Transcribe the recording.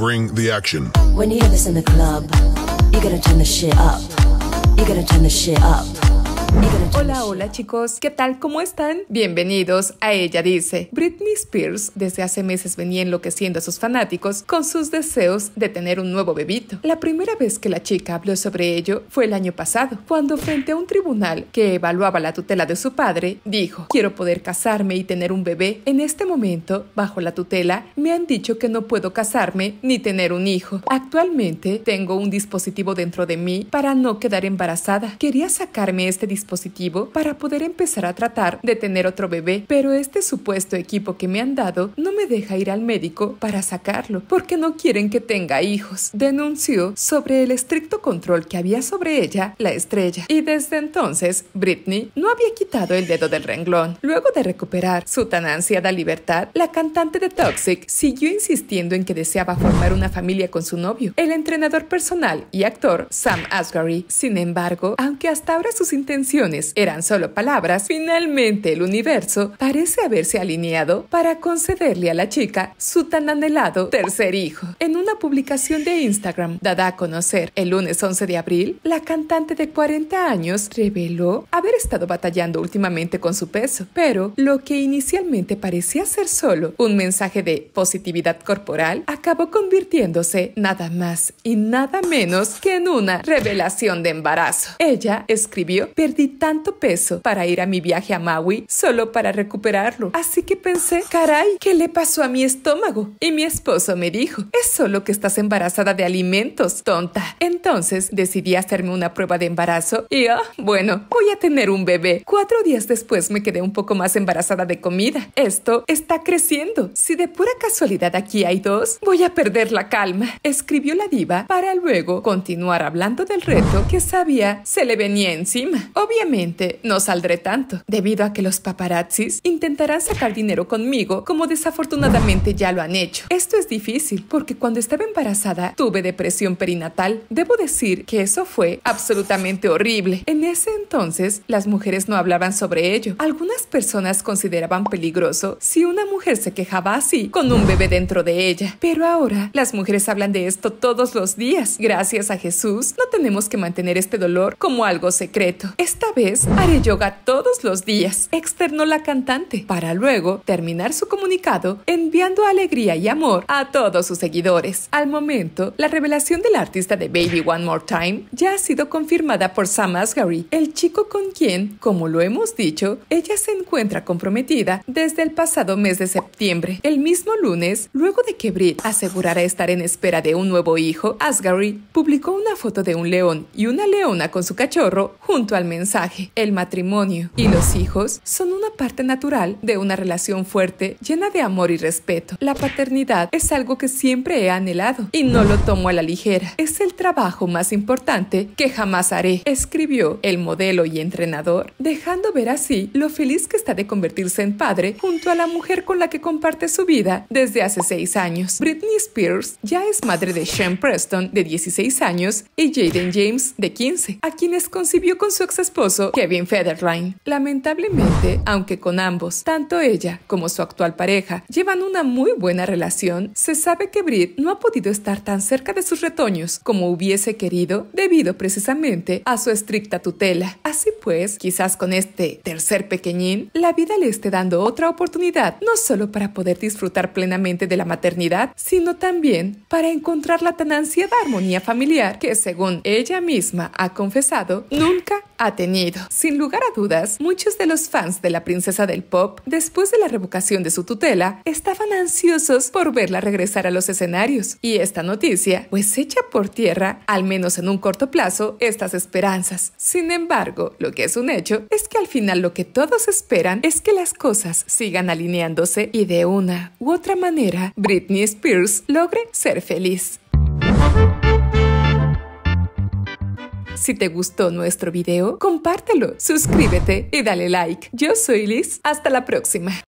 Bring the action. When you hear this in the club, you gotta turn the shit up. You gotta turn the shit up. Hola, hola chicos, ¿qué tal? ¿Cómo están? Bienvenidos a Ella Dice. Britney Spears desde hace meses venía enloqueciendo a sus fanáticos con sus deseos de tener un nuevo bebito. La primera vez que la chica habló sobre ello fue el año pasado, cuando frente a un tribunal que evaluaba la tutela de su padre, dijo, quiero poder casarme y tener un bebé. En este momento, bajo la tutela, me han dicho que no puedo casarme ni tener un hijo. Actualmente tengo un dispositivo dentro de mí para no quedar embarazada. Quería sacarme este dispositivo dispositivo para poder empezar a tratar de tener otro bebé, pero este supuesto equipo que me han dado no me deja ir al médico para sacarlo, porque no quieren que tenga hijos, denunció sobre el estricto control que había sobre ella la estrella. Y desde entonces, Britney no había quitado el dedo del renglón. Luego de recuperar su tan ansiada libertad, la cantante de Toxic siguió insistiendo en que deseaba formar una familia con su novio, el entrenador personal y actor Sam Asghari. Sin embargo, aunque hasta ahora sus intenciones eran solo palabras, finalmente el universo parece haberse alineado para concederle a la chica su tan anhelado tercer hijo. En publicación de Instagram dada a conocer el lunes 11 de abril, la cantante de 40 años reveló haber estado batallando últimamente con su peso, pero lo que inicialmente parecía ser solo un mensaje de positividad corporal acabó convirtiéndose nada más y nada menos que en una revelación de embarazo. Ella escribió, perdí tanto peso para ir a mi viaje a Maui solo para recuperarlo, así que pensé, caray, ¿qué le pasó a mi estómago? Y mi esposo me dijo, es solo que estás embarazada de alimentos, tonta. Entonces decidí hacerme una prueba de embarazo y, ah, bueno, voy a tener un bebé. Cuatro días después me quedé un poco más embarazada de comida. Esto está creciendo. Si de pura casualidad aquí hay dos, voy a perder la calma, escribió la diva para luego continuar hablando del reto que sabía se le venía encima. Obviamente no saldré tanto, debido a que los paparazzis intentarán sacar dinero conmigo como desafortunadamente ya lo han hecho. Esto es difícil porque cuando estaba embarazada, tuve depresión perinatal. Debo decir que eso fue absolutamente horrible. En ese entonces, las mujeres no hablaban sobre ello. Algunas personas consideraban peligroso si una mujer se quejaba así con un bebé dentro de ella. Pero ahora, las mujeres hablan de esto todos los días. Gracias a Jesús, no tenemos que mantener este dolor como algo secreto. Esta vez haré yoga todos los días, externó la cantante, para luego terminar su comunicado enviando alegría y amor a todos sus seguidores. Pues, al momento, la revelación del artista de Baby One More Time ya ha sido confirmada por Sam Asghari, el chico con quien, como lo hemos dicho, ella se encuentra comprometida desde el pasado mes de septiembre. El mismo lunes, luego de que Brit asegurara estar en espera de un nuevo hijo, Asghari publicó una foto de un león y una leona con su cachorro junto al mensaje, el matrimonio y los hijos son una parte natural de una relación fuerte llena de amor y respeto. La paternidad es algo que siempre he anhelado Lado y no lo tomo a la ligera. Es el trabajo más importante que jamás haré, escribió el modelo y entrenador, dejando ver así lo feliz que está de convertirse en padre junto a la mujer con la que comparte su vida desde hace seis años. Britney Spears ya es madre de Sean Preston de 16 años y Jaden James de 15, a quienes concibió con su ex esposo Kevin Federline. Lamentablemente, aunque con ambos, tanto ella como su actual pareja llevan una muy buena relación, se sabe que Brit no ha podido estar tan cerca de sus retoños como hubiese querido debido precisamente a su estricta tutela. Así pues, quizás con este tercer pequeñín, la vida le esté dando otra oportunidad, no solo para poder disfrutar plenamente de la maternidad, sino también para encontrar la tan ansiada armonía familiar que, según ella misma ha confesado, nunca ha tenido. Sin lugar a dudas, muchos de los fans de la princesa del pop, después de la revocación de su tutela, estaban ansiosos por verla regresar a los escenarios. Y esta noticia, pues echa por tierra, al menos en un corto plazo, estas esperanzas. Sin embargo, lo que es un hecho es que al final lo que todos esperan es que las cosas sigan alineándose y de una u otra manera Britney Spears logre ser feliz. Si te gustó nuestro video, compártelo, suscríbete y dale like. Yo soy Liz, hasta la próxima.